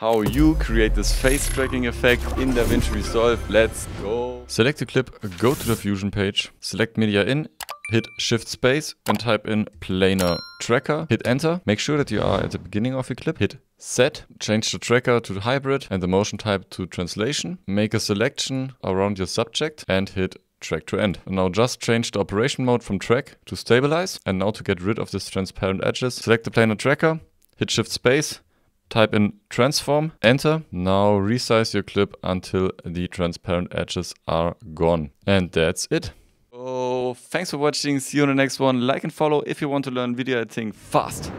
how you create this face tracking effect in DaVinci Resolve. Let's go. Select a clip, go to the Fusion page, select Media In, hit Shift Space and type in Planar Tracker, hit Enter. Make sure that you are at the beginning of your clip, hit Set, change the tracker to hybrid and the motion type to translation. Make a selection around your subject and hit track to end. now just change the operation mode from track to stabilize. And now to get rid of these transparent edges, select the planar tracker, hit shift space, type in transform, enter. Now resize your clip until the transparent edges are gone. And that's it. Oh, thanks for watching. See you on the next one. Like and follow if you want to learn video editing fast.